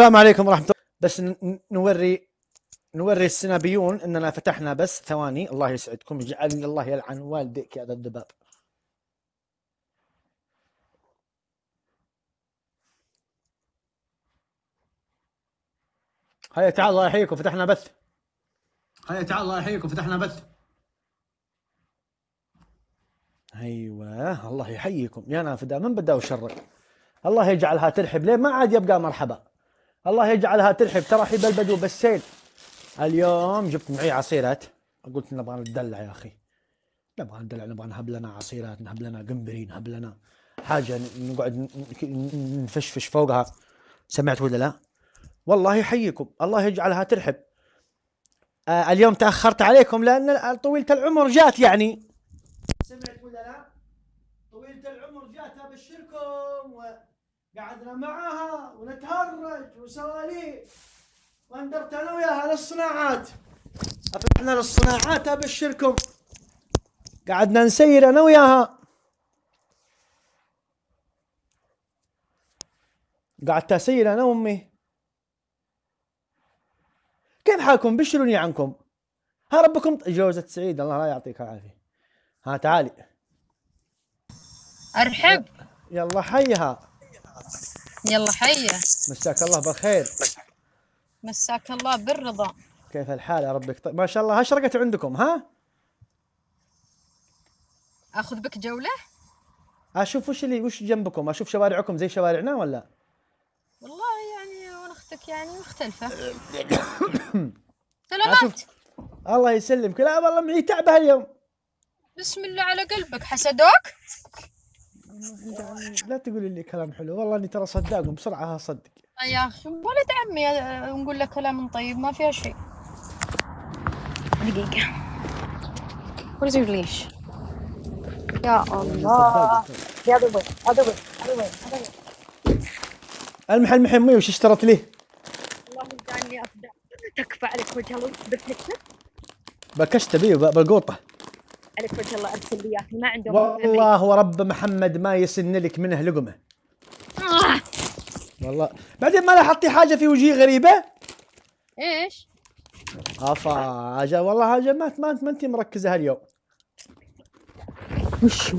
السلام عليكم ورحمه الله بس نوري نوري السنابيون اننا فتحنا بس ثواني الله يسعدكم اجعلني الله يلعن والديك يا ذا الذباب هيا تعال الله يحييكم فتحنا بث هيا تعال الله يحييكم فتحنا بث ايوه الله يحييكم يا نافذه من بدا وشرك الله يجعلها ترحب ليه ما عاد يبقى مرحبا الله يجعلها تلحب ترى حي بلبد وبسيل اليوم جبت معي عصيرات قلت نبغى ندلع يا اخي نبغى ندلع نبغى نهب لنا عصيرات نهب لنا قنبري نهب لنا حاجه نقعد نفشفش فوقها سمعت ولا لا؟ والله يحييكم الله يجعلها ترحب آه اليوم تاخرت عليكم لان طويله العمر جات يعني سمعت ولا لا؟ طويله العمر جات ابشركم و... قعدنا معها ونتهرج وسواليف واندرت انا وياها للصناعات فتحنا للصناعات ابشركم قعدنا نسير انا وياها قعدت اسير انا وامي كيف حالكم بشروني عنكم ها ربكم جوزة سعيد الله لا يعطيك العافية ها تعالي ارحب يلا حيها يلا حيا مساك الله بالخير مساك الله بالرضا كيف الحال يا ربك طيب ما شاء الله اشرقت عندكم ها اخذ بك جوله اشوف وش اللي وش جنبكم اشوف شوارعكم زي شوارعنا ولا والله يعني وانا اختك يعني مختلفه سلامات الله يسلمك لا والله معي تعبه اليوم بسم الله على قلبك حسدوك لا تقولي لي كلام حلو والله اني ترى صداق بسرعه اصدق يا اخي ولد عمي آه، نقول له كلام طيب ما فيها شيء دقيقة What is your leash? يا الله يا دوبي يا دوبي يا دوبي المح المح امي وش اشترت لي؟ والله اني افدع تكفى عليك وجه الله بكشته بيه بالقوطه عليك وجه الله ارسل لي ما عندهم والله ورب محمد ما يسن لك منه لقمه آه. والله بعدين ما لاحظتي حاجه في وجهي غريبه؟ ايش؟ افا جا والله هاجا ما ما ما انت مركزه هاليوم وش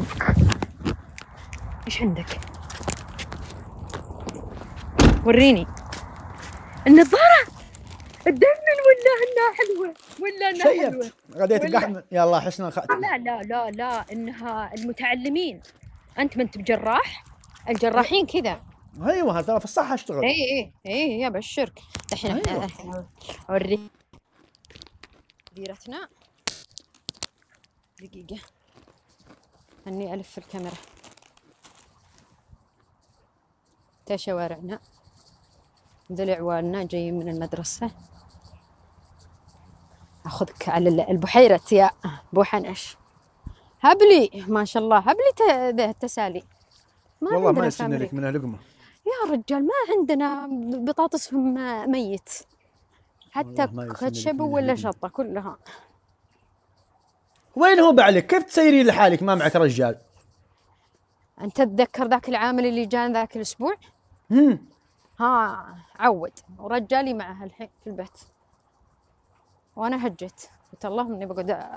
ايش عندك؟ وريني النظاره الدهن ولا انها حلوه ولا انها حلوه شيبت غديت يلا حسنا الخاتمه لا لا لا لا انها المتعلمين انت ما انت بجراح الجراحين كذا ايوه ترى في الصحه اشتغل اي اي اي يا بشرك الحين اوري أيوة. ديرتنا دقيقه اني الف الكاميرا تا شوارعنا دلع عوالنا جايين من المدرسة أخذك على البحيرة يا أبو حنش هبلي ما شاء الله هبلي التسالي ما والله ما يسن لك منها لقمة يا رجال ما عندنا بطاطس ميت حتى كاتشب ولا شطة كلها وين هو بعلك كيف تسيرين لحالك ما معك رجال انت تتذكر ذاك العامل اللي جان ذاك الاسبوع امم ها عود ورجالي معها الحين في البيت وانا هجيت قلت اللهم اني بقعد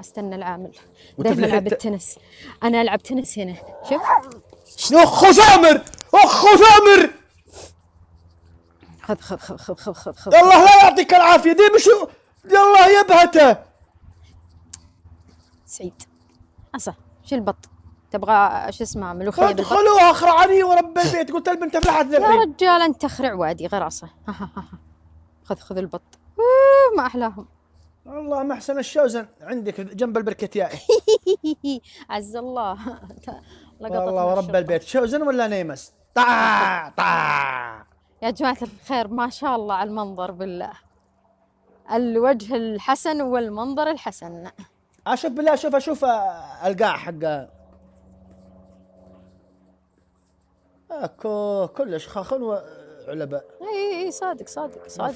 استنى العامل دائما العب التنس انا العب تنس هنا شوف اخو سامر اخو سامر خذ خذ خذ خذ خذ خذ خذ الله لا يعطيك العافيه دي مش الله يبهته سعيد اصح شيل البط تبغى شو اسمه ملوخيه ادخلوا اخرعني ورب البيت قلت البنت فرحت تفلحت يا رجال انت تخرع وادي غراسه خذ خذ البط ما احلاهم والله ما احسن الشوزن عندك جنب البركتيائي عز الله لقطت والله ورب البيت شوزن ولا نيمس طع طع يا جماعة الخير ما شاء الله على المنظر بالله الوجه الحسن والمنظر الحسن اشوف بالله اشوف اشوف آه، القاع حق اكو كلش خاخن وعلباء اي اي صادق صادق صادق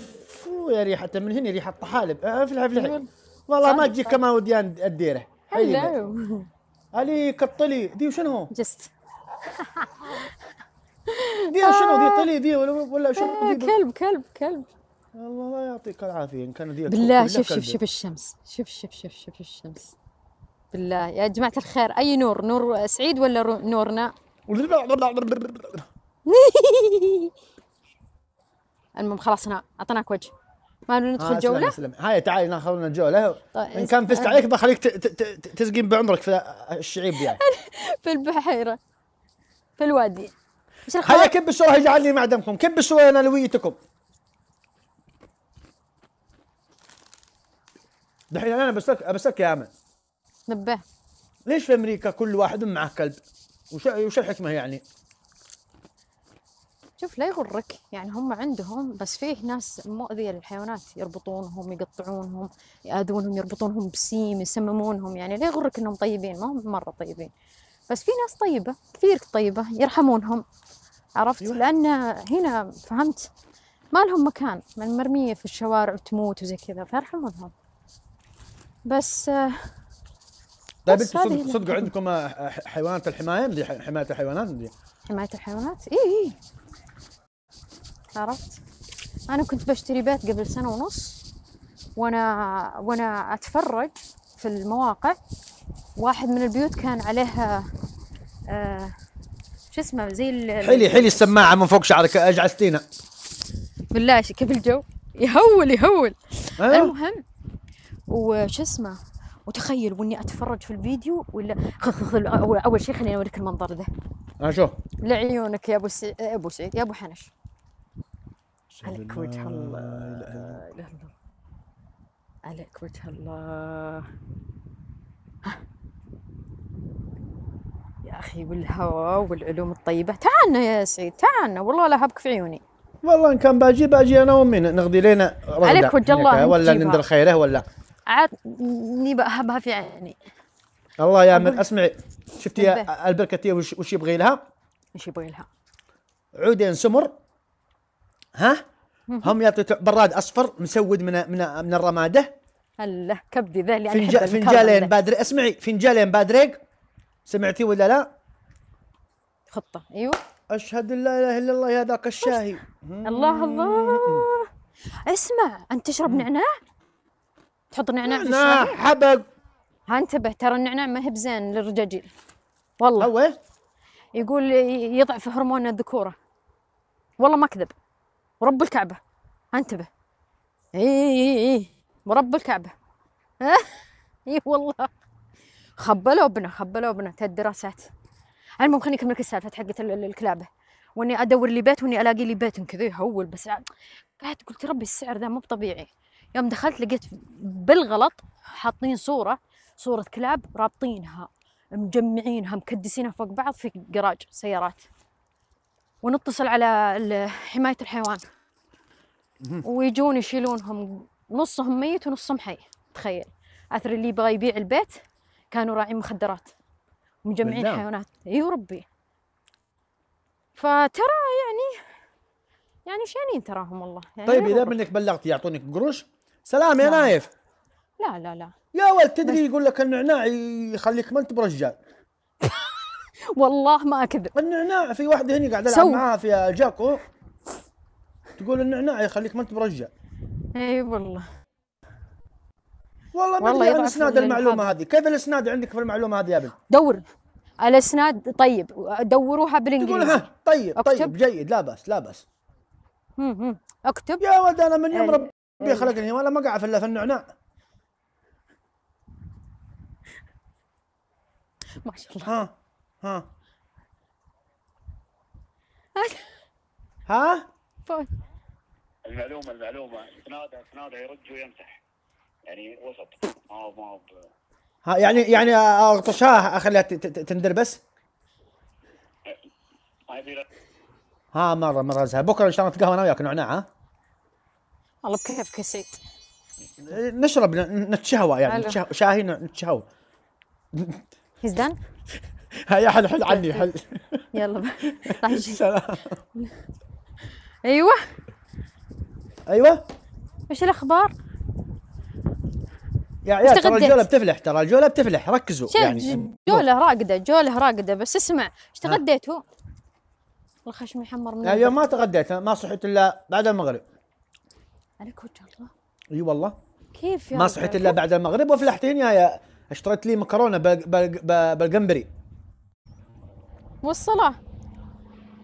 يا يا ريحته من هنا ريحه طحالب أه، افلح افلح أيوة. والله ما تجيك كما وديان الديره حلو علي كطلي دي شنو جست دي شنو دي آه. طلي دي ولا ولا شنو إيه، دي كلب كلب كلب الله يعطيك العافيه ان كان دي بالله شوف شوف شوف الشمس شوف شوف شوف شوف الشمس بالله يا جماعه الخير اي نور نور سعيد ولا نورنا المهم خلاص هنا اعطيناك وجه ما ندخل آه، جوله سلام هاي تعالي ناخذ جوله طيب ان كان فزت آه. عليك بخليك تسقين بعمرك في الشعيب يعني في البحيره في الوادي هيا كب الصوره اجعلني معدمكم كب الصوره انا لويتكم دحين انا بسلك بسلك يا امل نبه ليش في امريكا كل واحد معه كلب؟ وش وش الحكمه يعني؟ شوف لا يغرك يعني هم عندهم بس فيه ناس مؤذية للحيوانات يربطونهم يقطعونهم يآذونهم يربطونهم بسيم يسممونهم يعني لا يغرك انهم طيبين ما هم مرة طيبين بس في ناس طيبة كثير طيبة يرحمونهم عرفت أيوة. لأن هنا فهمت ما لهم مكان من مرمية في الشوارع وتموت وزي كذا فارحمونهم بس آه، طيب انتم صدق صدق عندكم آه، حيوانات الحمايه مدي حمايه الحيوانات مدي حمايه الحيوانات اي اي عرفت انا كنت بشتري بيت قبل سنه ونص وانا وانا اتفرج في المواقع واحد من البيوت كان عليها آه شو اسمه زي حلي حلي السماعه من فوق شعرك اجعلتينا بالله كيف الجو يهول يهول أيوه. المهم وش اسمه وتخيل واني اتفرج في الفيديو ولا اول شيء خليني اوريك المنظر ذا اشوف آه، لعيونك يا ابو سعيد يا آه، ابو سعيد يا ابو حنش عليك وجه الله لا اله الا عليك وجه الله يا اخي والهواء والعلوم الطيبه تعالنا يا سعيد تعالنا والله لا هبك في عيوني والله ان كان باجي باجي انا وامي نغدي لنا عليك وجه الله ولا ندر خيره ولا عاد عطني بهبها في عيني يعني الله يا من اسمعي شفتي يا البركتيه وش, وش يبغي لها؟ وش يبغي لها؟ عودين سمر ها؟ هم يعطي براد اصفر مسود من من من الرماده الله كبدي ذا اللي فنج... فنجالين بادري اسمعي فنجالين بادريق سمعتي ولا لا؟ خطه ايوه اشهد ان لا اله الا الله يا ذاك الشاهي الله الله اسمع انت تشرب نعناع؟ تحط نعناع في الشاي؟ حبق ها انتبه ترى النعناع ما هي بزين للرجاجيل والله هو يقول يضعف هرمون الذكوره والله ما اكذب ورب الكعبه انتبه اي اي اي ورب الكعبه ها اي والله خبلوا ابنه خبلوا بنا الدراسات المهم خليني اكمل لك السالفه حقت الكلابه واني ادور لي بيت واني الاقي لي بيت كذا يهول بس قعدت قلت ربي السعر ذا مو طبيعي يوم دخلت لقيت بالغلط حاطين صورة صورة كلاب رابطينها مجمعينها مكدسينها فوق بعض في جراج سيارات ونتصل على حماية الحيوان ويجون يشيلونهم نصهم ميت ونصهم حي تخيل اثر اللي يبغى يبيع البيت كانوا راعين مخدرات مجمعين بالله. حيوانات اي وربي فترى يعني يعني شانين تراهم والله يعني طيب اذا منك بلغت يعطونك قروش سلام يا لا. نايف لا لا لا يا ولد تدري يقول لك النعناع يخليك ما انت برجال والله ما اكذب النعناع في واحده هنا قاعده العب معاها في جاكو تقول النعناع يخليك ما انت برجال اي والله والله ما ادري اسناد المعلومه هذه كيف الاسناد عندك في المعلومه هذه يا ابن دور الاسناد طيب دوروها بالانجليزي تقول ها طيب،, طيب أكتب. طيب جيد لا باس لا باس اكتب يا ولد انا من يوم رب ربي إيه. خلقني ولا مقعف الا في النعناع ما شاء الله ها ها ها فوت المعلومه المعلومه سناده سناده يرج ويمسح يعني وسط ما ما ها يعني يعني اغطشها اخليها تندر بس ها مره مره بكره ان شاء الله نتقهوى انا وياك نعناع ها والله بكيف كسيت نشرب نتشهوى يعني حلو. شاهي نتشهوى هيز دان هيا حل حل عني حل يلا راح سلام ايوه ايوه ايش الاخبار؟ يا عيال ترى الجوله بتفلح ترى الجوله بتفلح ركزوا يعني جوله راقده جوله راقده بس اسمع ايش تغديتوا؟ الخشم يحمر من اليوم ما تغديت ما صحيت الا بعد المغرب عليك وجه الله اي والله كيف يا ما صحيت الا بعد المغرب وفلحتين يا اشتريت لي مكرونه بالجمبري والصلاه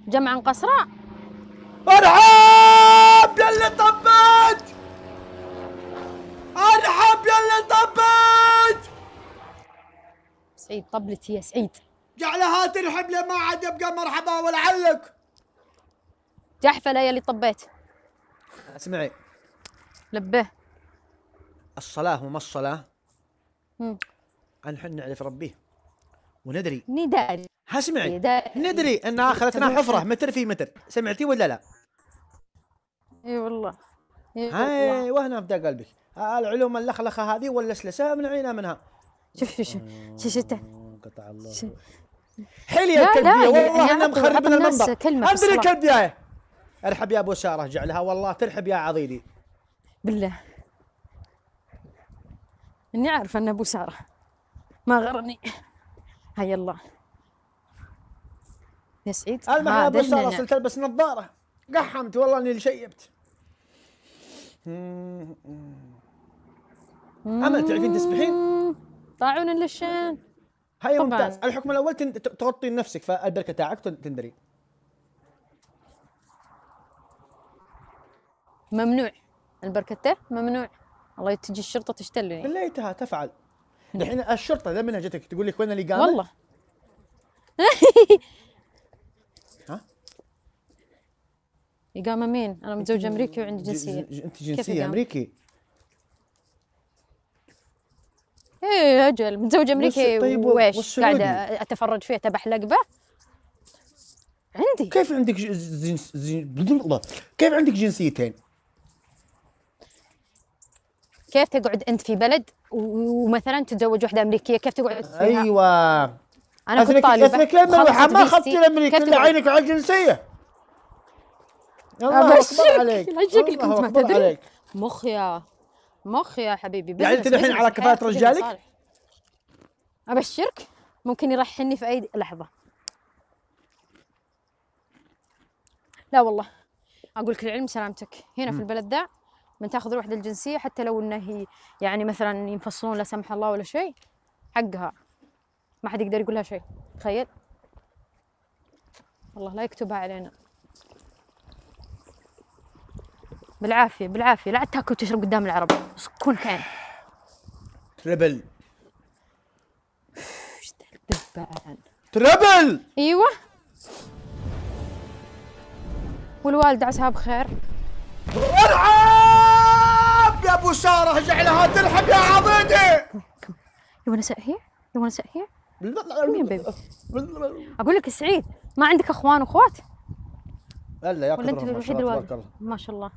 جمعا قصراء ارحب يا اللي طبت ارحب يا اللي طبت سعيد طبلتي يا سعيد جعلها ترحب لما عاد يبقى مرحبا ولعلك جحفله يا اللي طبيت اسمعي لبه الصلاة وما الصلاة أن حنا نعرف ربيه وندري ندري ها سمعي ندري ان اخرتنا حفره متر في متر سمعتي ولا لا؟ اي والله اي والله وهنا بدا قلبك العلوم اللخلخه هذه من عينا منها شوف شوف شوف شوف شوف قطع الله يا الكلبيه يعني والله انا مخرب من المنظر ادري الكلبيه ارحب يا ابو ساره جعلها والله ترحب يا عضيدي بالله اني عارفه ان ابو ساره ما غرني هيا الله يا سعيد المهم ابو ساره صرت البس نظاره قحمت والله اني شيبت امل تعرفين تسبحين؟ طاعون للشان هاي ممتاز الحكم الاول تغطين نفسك فالبركه تاعك تندري ممنوع البركتة ممنوع الله تجي الشرطه تشتلني ليتها تفعل الحين الشرطه اذا منها جتك تقول لك وين اللي قال والله ها إقامة مين؟ أنا متزوجة أمريكي وعندي جنسية أنت جنسية أمريكي؟ إيه أجل متزوجة أمريكي طيب وش قاعدة أتفرج فيه تبع لقبة عندي كيف عندك جنس... جنس... كيف عندك جنسيتين؟ كيف تقعد انت في بلد ومثلا تتزوج واحده امريكيه كيف تقعد فيها؟ ايوه انا كنت طالبه اسمك لما ما اخذت الامريكي الا عينك على الجنسيه الله اكبر عليك شكلك كنت ما تدري مخ يا مخ يا حبيبي يعني انت الحين على كفاءه رجالك؟ ابشرك ممكن يرحلني في اي لحظه لا والله اقول لك العلم سلامتك هنا م. في البلد ذا من تاخذ الوحده الجنسيه حتى لو انه هي يعني مثلا ينفصلون لا سمح الله ولا شيء حقها ما حد يقدر يقول لها شيء تخيل والله لا يكتبها علينا بالعافيه بالعافيه لا تاكل وتشرب قدام العرب سكون كان تربل ايش تربل ايوه والوالده عساها بخير ارعى يا ابو ساره جعلها تلحق يا عبيدي يو wanna sit here? You wanna اقول لك سعيد ما عندك اخوان واخوات؟ الا يا ولا انت الوحيد الله ما شاء الله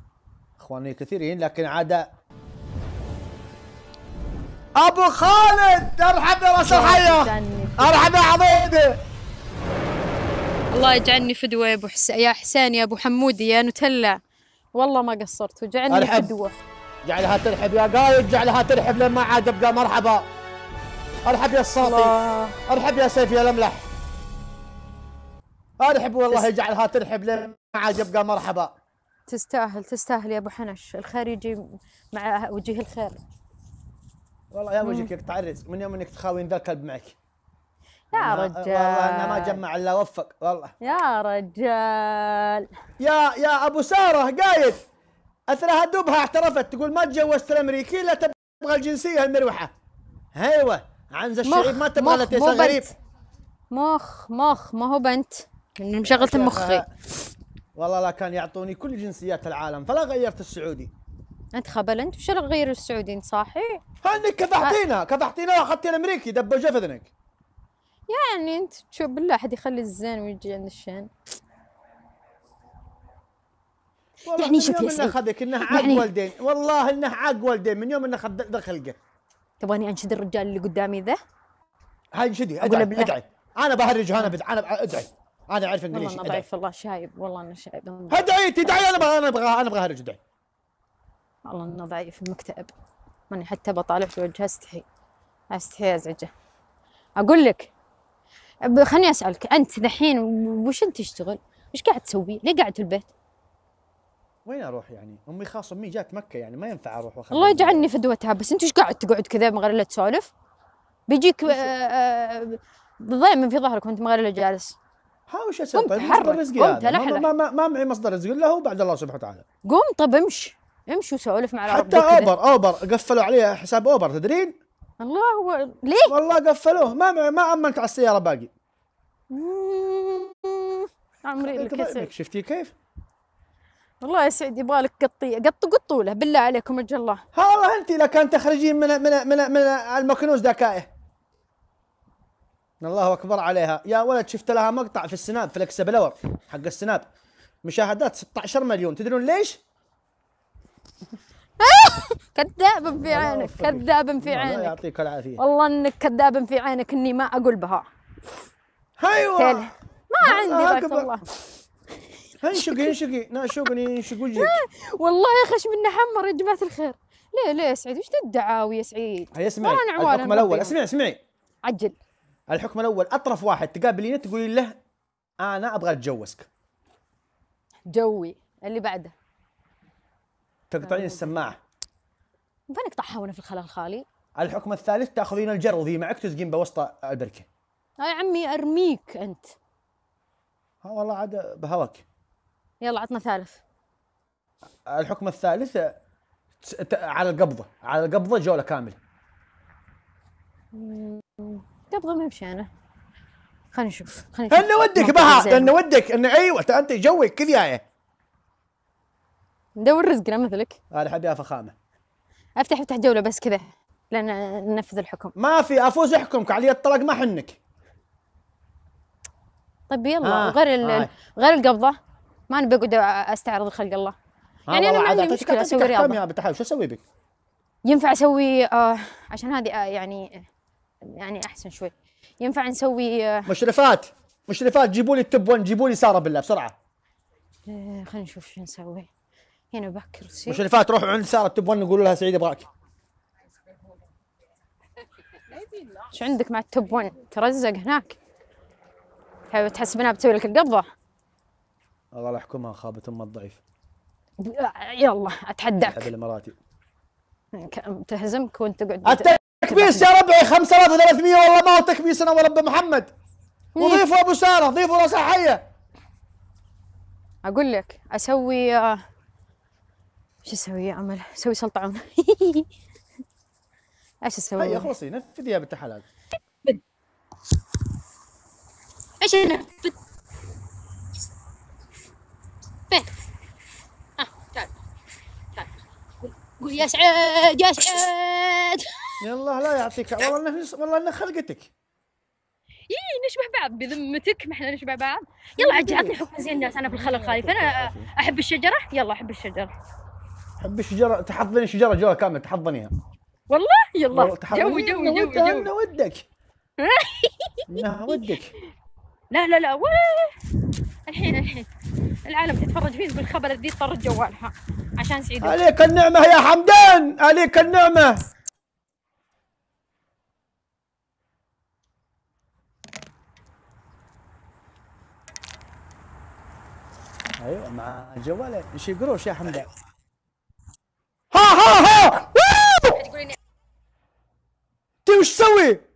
اخواني كثيرين لكن عاد ابو خالد ارحب يا راس الحيه ارحب يا عبيدي الله يجعلني فدوه يا ابو يا حسين يا ابو حمودي يا نوتيلا والله ما قصرت وجعلني فدوه جعلها ترحب يا قايد جعلها ترحب لما عاد ابقى مرحبا ارحب يا الصاطي ارحب يا سيف يا لملح ارحب والله جعلها ترحب لما عاد ابقى مرحبا تستاهل تستاهل يا ابو حنش الخير يجي مع وجيه الخير والله يا وجهك يقطع الرزق من يوم انك تخاوين ذا الكلب معك يا رجال والله انا ما جمع الا وفق والله يا رجال يا يا ابو ساره قايد اثرها دوبها اعترفت تقول ما تجوزت الامريكي الا تبغى الجنسيه المروحه ايوه عنز الشعيب ما تبغى لا تيسر غريب مخ مخ ما هو بنت مشغلت مخي آه، والله لا كان يعطوني كل جنسيات العالم فلا غيرت السعودي انت خبل انت وش غير السعودي انت صاحي؟ انك كفحتينا كفحتينا واخذتي الامريكي دبوا اذنك يعني انت شوف بالله احد يخلي الزين ويجي عند الشين يعني شوف يا سعيد اخذك انه عاق يعني والدين والله انه عاق والدين من يوم انه اخذ ذا خلقه تبغاني انشد الرجال اللي قدامي ذا؟ انشدي ادعي ادعي انا بهرج انا بدعي انا ادعي انا اعرف انجليزي والله انا ضعيف والله شايب والله انا شايب ادعي تدعي انا انا ابغى انا ابغى اهرج ادعي والله انا ضعيف مكتئب ماني حتى بطالع في وجهه استحي استحي ازعجه اقول لك خليني اسالك انت ذحين وش انت تشتغل؟ وش قاعد تسوي؟ ليه قاعد في البيت؟ وين اروح يعني؟ امي خاصه امي جات مكه يعني ما ينفع اروح واخذ الله يجعلني فدوتها بس انت ايش قاعد تقعد كذا من غير لا تسولف؟ بيجيك آه، آه، ضيم في ظهرك وانت من غير لا جالس اسوي قمت طيب، مصدر رزقي هذا ما, ما, ما, معي مصدر رزق الا هو بعد الله سبحانه وتعالى قوم طب امشي امشي وسولف مع حتى اوبر اوبر قفلوا علي حساب اوبر تدرين؟ الله هو ليه؟ والله قفلوه ما معي ما امنت على السياره باقي عمري الكسر شفتي كيف؟ الله يسعد يبغالك قطي قط قطوا له بالله عليكم اجل الله ها انت لو كان تخرجين من من من, من المكنوز ذكائه الله اكبر عليها يا ولد شفت لها مقطع في السناب في الاكسبلور حق السناب مشاهدات 16 مليون تدرون ليش؟ كذاب في عينك كذاب في عينك الله يعطيك العافيه والله انك كذاب في عينك اني ما اقول بها ايوه ما عندي والله انشقي انشقي ناشقني انشق وجهك والله خش من حمر يا جماعه الخير ليه ليه يا سعيد وش الدعاوي يا سعيد؟ هي اسمعي الحكم الاول اسمعي اسمعي عجل الحكم الاول اطرف واحد تقابلينه تقولي له انا ابغى اتجوزك جوي اللي بعده تقطعين السماعه بنقطعها وانا في الخلا الخالي الحكم الثالث تاخذين الجر وذي معك تسقين بوسط البركه يا عمي ارميك انت ها والله عاد بهواك يلا عطنا ثالث الحكم الثالث على القبضه على القبضه جوله كامله قبضه ما مشي انا خلينا نشوف خلينا نشوف انا ودك بها لان ودك ان ايوه انت جوك كذا ندور رزقنا مثلك هذا حبيها فخامه افتح افتح جوله بس كذا لان ننفذ الحكم ما في افوز احكمك علي الطلاق ما حنك طيب يلا آه. غير آه. غير القبضه ما انا بقعد استعرض خلق الله آه، يعني انا ما عندي مشكله اسوي رياضه شو اسوي بك؟ ينفع اسوي آه عشان هذه آه يعني يعني احسن شوي ينفع نسوي آه مشرفات مشرفات جيبوا لي التب 1 جيبوا لي ساره بالله بسرعه آه، خلينا نشوف شو نسوي هنا بكر مشرفات روحوا عند ساره التب 1 قولوا لها سعيد ابغاك شو عندك مع التب 1 ترزق هناك تحسب انها بتسوي لك القبضه الله لا يحكمها خابت ام الضعيف يلا اتحداك احد الاماراتي تهزمك وانت تقعد التكبيس يا ربعي 5300 والله ما هو تكبيس انا ورب محمد وضيفوا ابو ساره ضيفوا راس حيه اقول لك اسوي آه، شو اسوي يا امل؟ اسوي سلطعون ايش اسوي؟ هيا خلصي نفذي يا بنت الحلال ايش نفذ؟ قول يا سعيد يا سعيد يلا لا يعطيك والله انه والله انه خلقتك اي نشبه بعض بذمتك ما احنا نشبه بعض يلا عاد عطني حكم زين الناس انا في الخلق خايف فانا احب الشجره يلا احب الشجره احب الشجره تحضني شجره جوا كامله تحضنيها والله يلا جو جو جو جو ودك ودك لا لا لا ولا الحين الحين العالم تتفرج فيه بالخبر ذي طرد جوالها عشان سعيد عليك النعمة يا حمدان عليك النعمة ايوه مع الجوال ايش قروش يا حمدان ها ها ها تقولين انت وش تسوي؟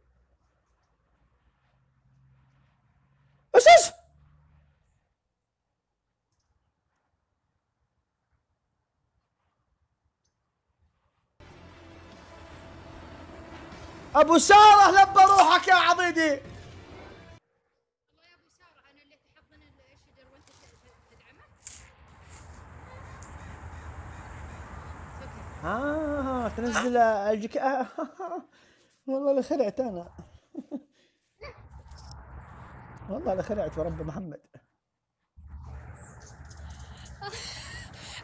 ابو ساره لبى روحك يا عضيدي اه تنزل الجك آه. والله خلعت انا والله خلعت ورب محمد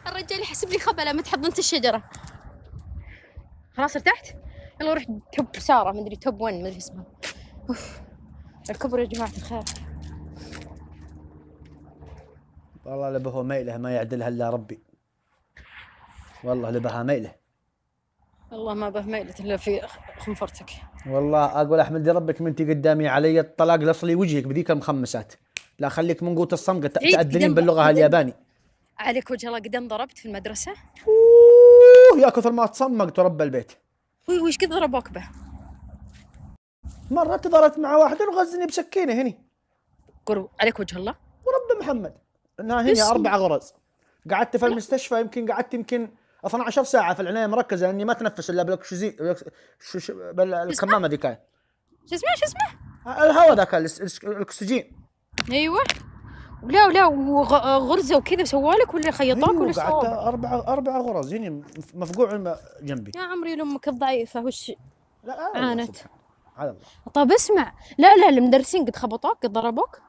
الرجال يحسب لي خبله تحضنت الشجره خلاص ارتحت؟ يلا رحت توب ساره مدري توب 1 مدري اسمها اوف الكبر يا جماعه الخير والله لبهو ميله ما يعدلها الا ربي والله لبها ميله والله ما به ميله الا في خنفرتك والله اقول احمد ربك من انت قدامي علي الطلاق لصلي وجهك بذيك المخمسات لا خليك من قوه الصمقه تأذنين باللغه الياباني عليك وجه الله قدام ضربت في المدرسه اوه يا كثر ما تصمقت ورب البيت وش كثر ضربوك به؟ مرة تضرت مع واحد وغزني بسكينة هني قرب عليك وجه الله ورب محمد انا هني اربع غرز قعدت في المستشفى يمكن قعدت يمكن 12 ساعة في العناية مركزة لاني ما اتنفس الا بالاكشوزي بالكمامة ذيك شو اسمه شو اسمه؟ الهواء ذاك الاكسجين ايوه لا لا وغرزه وكذا سوالك ولا خيطاك أيوه، ولا سوالك اربع اربع غرز يعني مفقوع جنبي يا عمري لامك الضعيفه وش لا عانت على الله طب اسمع لا لا المدرسين قد خبطوك قد ضربوك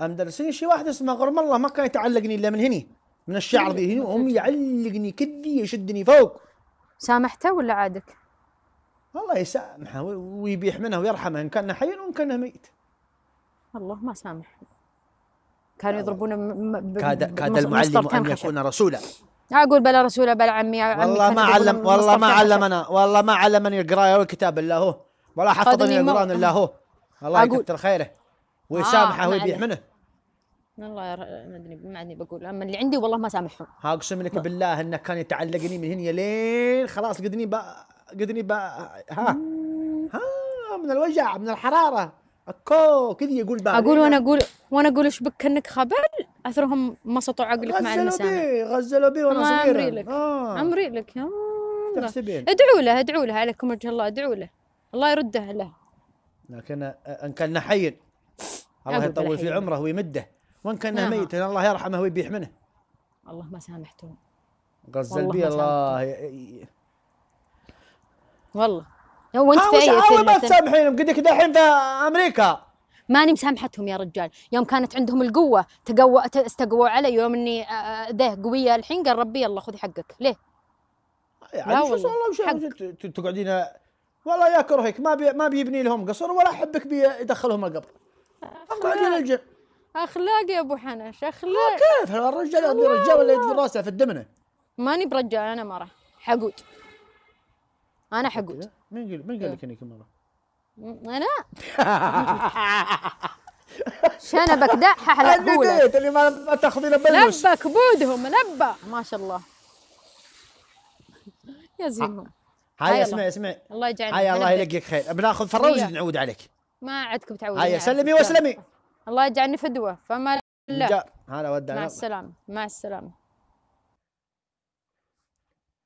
المدرسين شي واحد اسمه غرم الله ما كان يتعلقني الا من هني من الشعر ذي هني وهم يعلقني كذي يشدني فوق سامحته ولا عادك؟ الله يسامحه ويبيح منه ويرحمه ان كان حيا وان كان ميت الله ما سامح كانوا يضربون كاد كاد المعلم ان يكون رسولا اقول بلا رسوله بلا عمي, والله ما علم والله ما علمنا والله ما علمني القرايه والكتاب الا هو ولا حفظني القران الا هو الله يكثر خيره آه، ويسامحه آه ويبيع منه والله ما ادري ما ادري بقول اما اللي عندي والله ما سامحهم اقسم لك بالله انه كان يتعلقني من هنا لين خلاص قدني بقى قدني بقى ها ها من الوجع من الحراره اكو كذي يقول بعد اقول إيه، وانا اقول وانا اقول ايش بك كانك خبل اثرهم ما سطوا عقلك مع النساء غزلوا بي وانا صغيره امري لك آه. عمري لك يا الله ادعوا له ادعوا له عليكم وجه الله ادعوا له الله يرده له لكن آه، ان كان حي الله يطول في عمره ويمده وان كان آه. ميتا الله يرحمه ويبيح منه الله ما سامحته غزل بي الله إيه، إيه. والله هو انت آه، آه، في آه فيلم ما تسامحينهم قدك الحين في امريكا ماني مسامحتهم يا رجال يوم كانت عندهم القوه تقوى استقووا علي يوم اني ذه آه، قويه الحين قال ربي يلا خذي حقك ليه يعني لا والله والله تقعدين والله يا كرهك ما بي ما بيبني لهم قصر ولا احبك بيدخلهم القبر اقعدين الج اخلاق يا ابو حنش اخلاق كيف الرجال رجال ولا في راسه في الدمنه ماني برجال انا مره حقود انا حقود مين قال مين قال إيه. لك انك مره؟ انا شنبك دحح البيت اللي ما تاخذين بلوس لبك بودهم لبا ما شاء الله يا زينهم هاي اسمع اسمع الله يجعلك هاي الله يلقيك خير بناخذ فروج نعود عليك ما عندكم بتعود هاي سلمي واسلمي الله يجعلني فدوه فما لا هلا ودع مع السلامه مع السلامه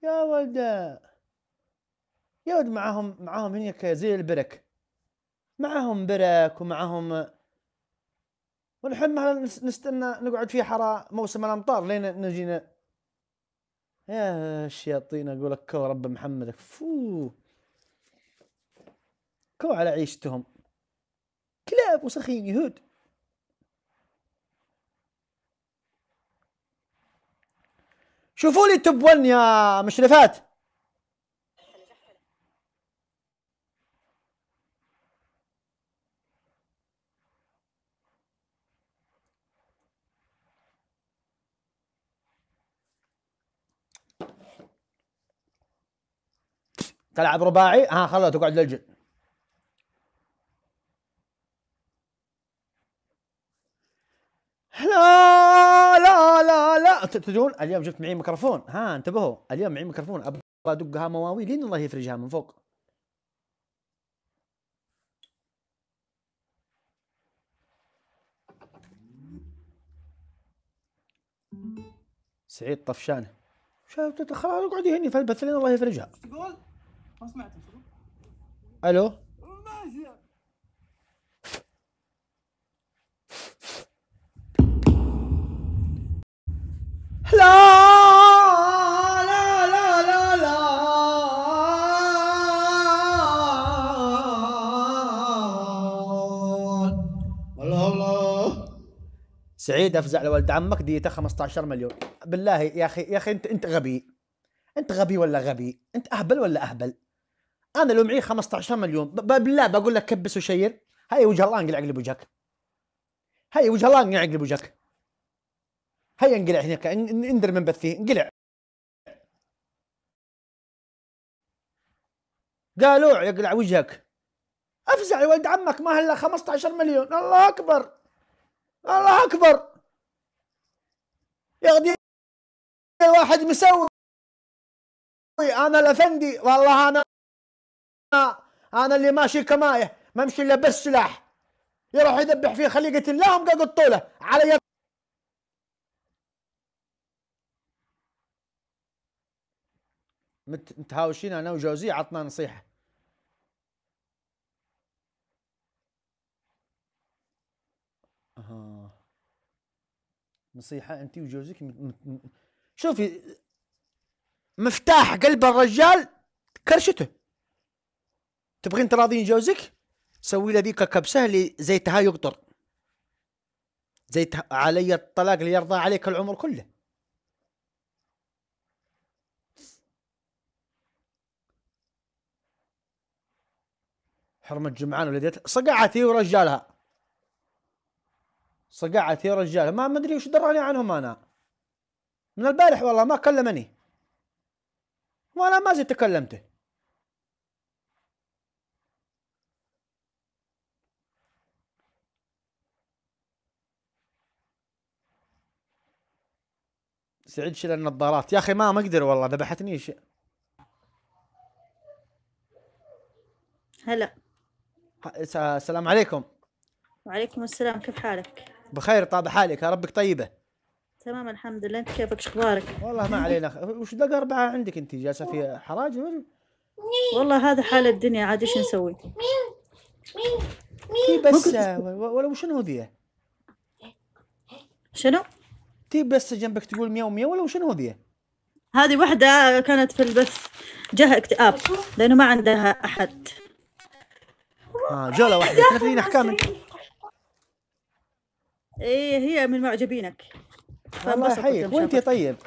يا ولده يود معاهم معاهم هناك زي البرك معاهم برك ومعاهم ونحن نستنى نقعد في حرا موسم الامطار لين نجينا يا الشياطين اقول لك كو رب محمد فو كو على عيشتهم كلاب وسخين يهود شوفوا لي 1 يا مشرفات تلعب رباعي ها خلوها تقعد للجن لا لا لا لا تدرون اليوم جبت معي ميكروفون ها انتبهوا اليوم معي ميكروفون ابغى ادقها مواويل لين الله يفرجها من فوق سعيد طفشان شايف تتخرج اقعدي هني فالبث لين الله يفرجها ايش تقول؟ سمعتك الو لا لا لا لا لا الله الله سعيد افزع لولد عمك ديته 15 مليون بالله يا اخي يا اخي انت انت غبي انت غبي ولا غبي انت اهبل ولا اهبل انا لو معي 15 مليون بالله بقول لك كبس وشير هاي وجه الله انقلع اقلب وجهك هاي وجه الله انقلع اقلب وجهك هيا انقلع هناك اندر من بثي انقلع قالوا يقلع وجهك افزع يا ولد عمك ما هلا 15 مليون الله اكبر الله اكبر يا واحد مسوي انا الافندي والله انا انا اللي ماشي كمايه ما امشي الا بس سلاح يروح يذبح فيه خليه يقتلهم قاعد الطوله على يد مت... متهاوشين انا وجوزي عطنا نصيحه آه. نصيحه انت وجوزك مت... مت... شوفي مفتاح قلب الرجال كرشته تبغين تراضين جوزك سوي له ذيك كبسه اللي زيتها يقطر زيت علي الطلاق اللي يرضى عليك العمر كله حرمة جمعان ولدت صقعت هي ورجالها صقعت هي ورجالها ما مدري وش دراني عنهم انا من البارح والله ما كلمني وانا ما زلت كلمته سعيد شيل النظارات يا اخي ما ما اقدر والله ذبحتني شيء هلا السلام عليكم وعليكم السلام كيف حالك؟ بخير طاب حالك يا ربك طيبة تمام الحمد لله انت كيفك شخبارك؟ والله ما علينا وش دق اربعة عندك انت جالسة في حراج والله هذا حال الدنيا عاد ايش نسوي؟ بس ولا وشنو ذي؟ شنو؟ تجيب بس جنبك تقول مياو 100 ولا وشنو هذه هذه واحدة كانت في البث جاها اكتئاب لأنه ما عندها أحد آه جولة واحدة تنفذين أحكامك إيه هي من معجبينك الله يحييك وأنت طيب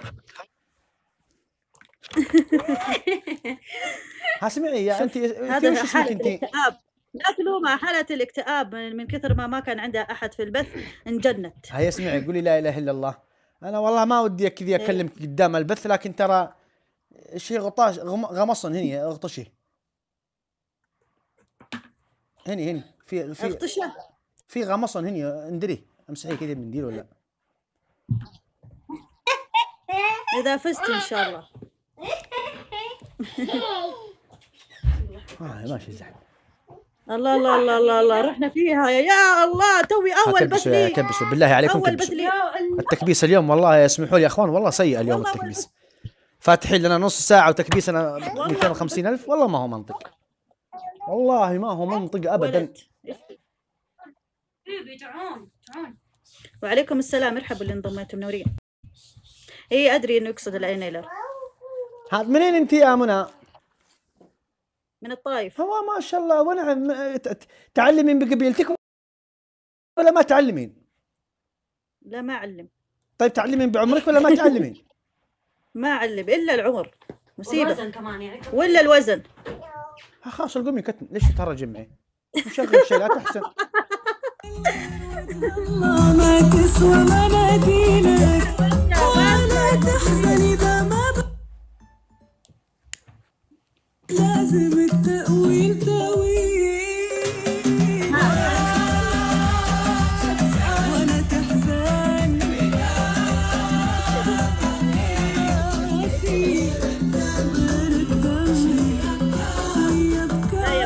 ها اسمعي يا انت هذا حالة اسمك انت؟ الاكتئاب لا تلومها حالة الاكتئاب من كثر ما ما كان عندها احد في البث انجنت هيا اسمعي قولي لا اله الا الله انا والله ما ودي كذي إيه. اكلمك قدام البث لكن ترى شيء غطاش غمصن هني اغطشي هني هني في في اغطشه في غمصن هني اندري امسحي كذا منديل ولا اذا فزت ان شاء الله آه ماشي زحمه الله الله الله الله, الله. رحنا فيها يا الله توي اول بس لي كبسوا بالله عليكم كبسوا التكبيس اليوم والله اسمحوا لي يا اخوان والله سيء اليوم والله التكبيس فاتحين لنا نص ساعه وتكبيسنا 250 الف والله ما هو منطق والله ما هو منطق ابدا وعليكم السلام ارحبوا اللي انضميتوا منورين اي ادري انه يقصد الانيلر هذا منين انت يا منى؟ من الطائف هو ما شاء الله ونعم تعلمين بقبيلتك ولا ما تعلمين؟ لا ما اعلم طيب تعلمين بعمرك ولا ما تعلمين؟ ما اعلم الا العمر مصيبه والوزن كمان يعني ولا الوزن خلاص القمي كتم ليش ترى معي؟ مشغل شيء لا تحسن ما تسوى ولا ولا تحزن اذا ما لازم تأويل تأويل وأنا تحزن راسي غير الدم هي بكاء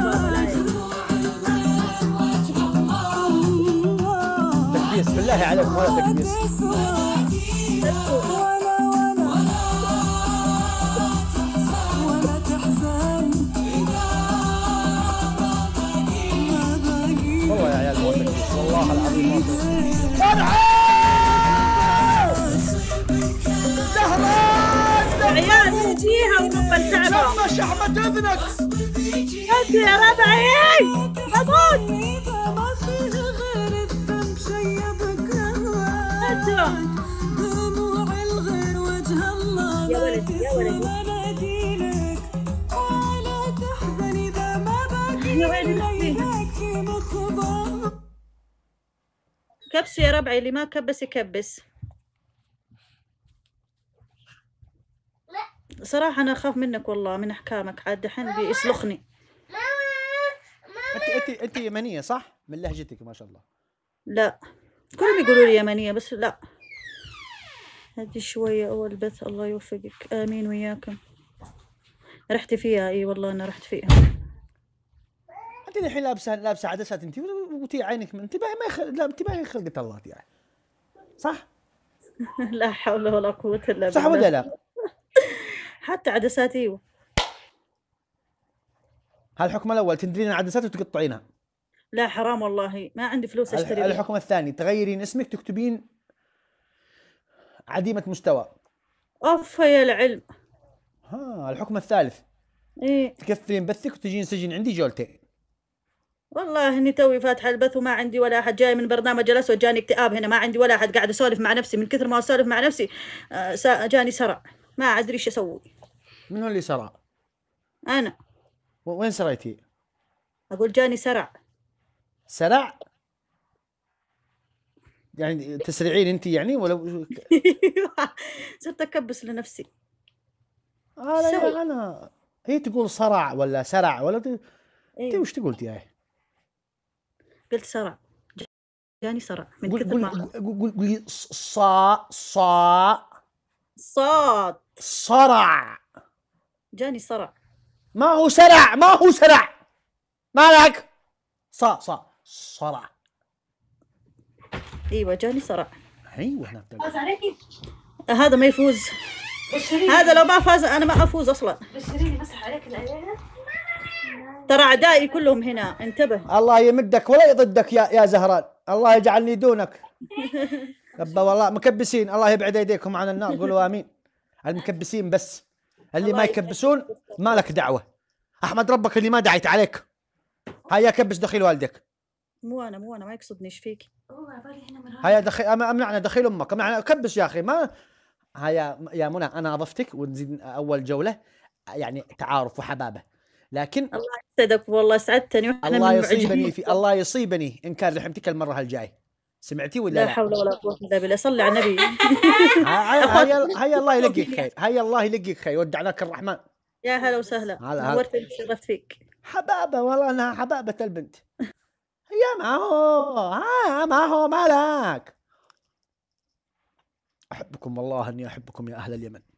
بسم الله عليكم ولدك وجيها ونقل تعبها لما شحمة اذنك انت يا ربعي بموت دموع الغير وجه الله يا ولدي يا ولدي ولا تحزن اذا ما باقي كبسي يا ربعي اللي ما كبس يكبس صراحة أنا أخاف منك والله من أحكامك عاد دحين بيسلخني انت انت انت يمنيه صح من لهجتك ما شاء الله لا كلهم يقولوا لي يمنيه بس لا هذه شويه اول بث الله يوفقك امين وياكم رحت فيها اي والله انا رحت فيها انت الحين لابسه لابسه عدسات انت وتي عينك من انتباهي ما يخل... لا انتباهي خلقه الله يعني صح لا حول ولا قوه الا بالله صح ولا لا حتى عدسات ايوه هذا الحكم الاول تندرين العدسات وتقطعينها لا حرام والله ما عندي فلوس اشتري الحكم الثاني تغيرين اسمك تكتبين عديمة مستوى اوف يا العلم ها الحكم الثالث ايه تكثرين بثك وتجين سجن عندي جولتين والله اني توي فاتحه البث وما عندي ولا احد جاي من برنامج جلس جاني اكتئاب هنا ما عندي ولا احد قاعد اسولف مع نفسي من كثر ما اسولف مع نفسي آه، جاني سرع ما ادري ايش اسوي من هو اللي سرع؟ انا وين سريتي؟ اقول جاني سرع سرع؟ يعني تسرعين انت يعني ولا صرت اكبس لنفسي انا سوي. يعني انا هي تقول صرع ولا سرع ولا ت... إيه. انت وش تقول يا قلت سرع جاني سرع من كثر ما قول قول- قولي صا صا صاد صرع جاني صرع ما هو سرع ما هو سرع مالك صا صا صرع ايوه جاني صرع ايوه فاز عليكي هذا ما يفوز هذا لو ما فاز انا ما افوز اصلا بشريني مسح عليك العيال ترى اعدائي كلهم هنا انتبه الله يمدك ولا يضدك يا يا زهران الله يجعلني دونك يبا والله مكبسين الله يبعد أيديكم عن النار قولوا آمين المكبسين بس اللي ما يكبسون ما لك دعوة أحمد ربك اللي ما دعيت عليك هيا كبس دخيل والدك مو أنا مو أنا ما يقصدني ايش فيك هيا دخيل أمنعنا دخيل أمك أمنعنا كبس يا أخي ما هيا يا منى أنا أضفتك ونزيد أول جولة يعني تعارف وحبابة لكن الله يسعدك والله سعدتني الله يصيبني في الله يصيبني إن كان رحمتك المرة الجاية سمعتي ولا لا, لا حول ولا قوه الا بالله صلي على النبي هيا الله يلقيك خير هيا الله يلقيك خير ودعناك الرحمن يا هلا وسهلا هلا. شرفت فيك حبابه والله انها حبابه البنت يا ما هو ها ما هو مالك احبكم والله اني احبكم يا اهل اليمن